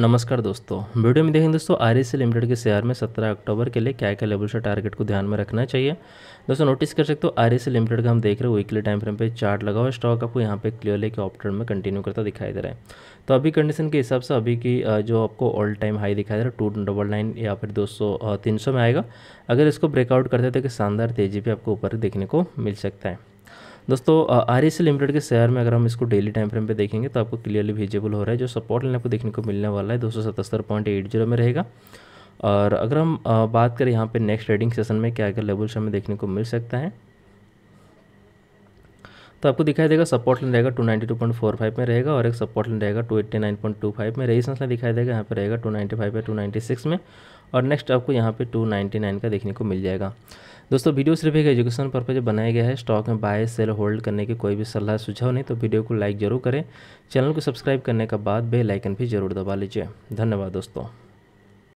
नमस्कार दोस्तों वीडियो में देखेंगे दोस्तों आर लिमिटेड के शेयर में 17 अक्टूबर के लिए क्या क्या लेवल से टारगेट को ध्यान में रखना चाहिए दोस्तों नोटिस कर सकते हो आर लिमिटेड का हम देख रहे हो वीकली टाइम फ्रेम पे चार्ट लगा हुआ स्टॉक आपको यहाँ पे क्लियरली के ऑप्टन में कंटिन्यू करता दिखाई दे रहा है तो अभी कंडीशन के हिसाब से अभी की जो आपको ऑल टाइम हाई दिखाई दे रहा है टू डबल नाइन या फिर दो सौ में आएगा अगर इसको ब्रेकआउट करते तो एक शानदार तेज़ी भी आपको ऊपर देखने को मिल सकता है दोस्तों आर एस लिमिटेड के शेयर में अगर हम इसको डेली टाइम फ्रेम पे देखेंगे तो आपको क्लियरली विजिबल हो रहा है जो सपोर्ट लाइन आपको देखने को मिलने वाला है दो सौ में रहेगा और अगर हम बात करें यहाँ पे नेक्स्ट ट्रेडिंग सेशन में क्या क्या लेवल्स हमें देखने को मिल सकता है तो आपको दिखाई देगा सपोर्ट लाइन रहेगा 292.45 में रहेगा और एक सपोर्ट लाइन रहेगा 289.25 में रेजिस्टेंस लाइन दिखाई देगा यहाँ पे रहेगा 295 या 296 में और नेक्स्ट आपको यहाँ पे 299 का देखने को मिल जाएगा दोस्तों वीडियो सिर्फ एक एजुकेशन पर्पज बनाया गया है स्टॉक में बाय सेल होल्ड करने की कोई भी सलाह सुझाव नहीं तो वीडियो को लाइक जरूर करें चैनल को सब्सक्राइब करने के बाद बेलाइकन भी जरूर दबा लीजिए धन्यवाद दोस्तों